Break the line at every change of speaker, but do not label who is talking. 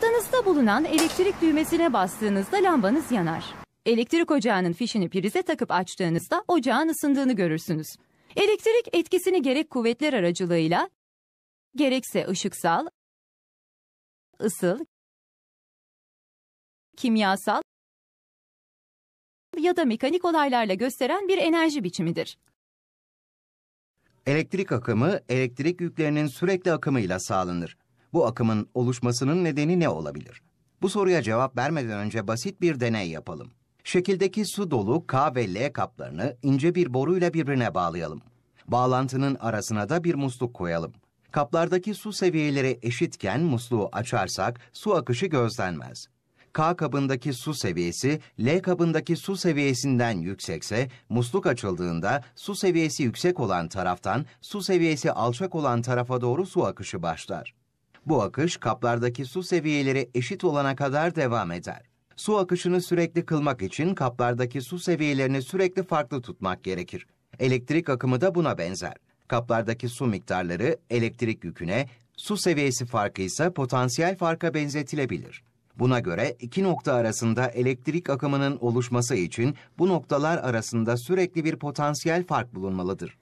Odanızda bulunan elektrik düğmesine bastığınızda lambanız yanar. Elektrik ocağının fişini prize takıp açtığınızda ocağın ısındığını görürsünüz. Elektrik etkisini gerek kuvvetler aracılığıyla, gerekse ışıksal, ısıl,
kimyasal ya
da mekanik olaylarla gösteren bir enerji biçimidir.
Elektrik akımı elektrik yüklerinin sürekli akımıyla sağlanır. Bu akımın oluşmasının nedeni ne olabilir? Bu soruya cevap vermeden önce basit bir deney yapalım. Şekildeki su dolu K ve L kaplarını ince bir boruyla birbirine bağlayalım. Bağlantının arasına da bir musluk koyalım. Kaplardaki su seviyeleri eşitken musluğu açarsak su akışı gözlenmez. K kabındaki su seviyesi L kabındaki su seviyesinden yüksekse musluk açıldığında su seviyesi yüksek olan taraftan su seviyesi alçak olan tarafa doğru su akışı başlar. Bu akış kaplardaki su seviyeleri eşit olana kadar devam eder. Su akışını sürekli kılmak için kaplardaki su seviyelerini sürekli farklı tutmak gerekir. Elektrik akımı da buna benzer. Kaplardaki su miktarları elektrik yüküne, su seviyesi farkı ise potansiyel farka benzetilebilir. Buna göre iki nokta arasında elektrik akımının oluşması için bu noktalar arasında sürekli bir potansiyel fark bulunmalıdır.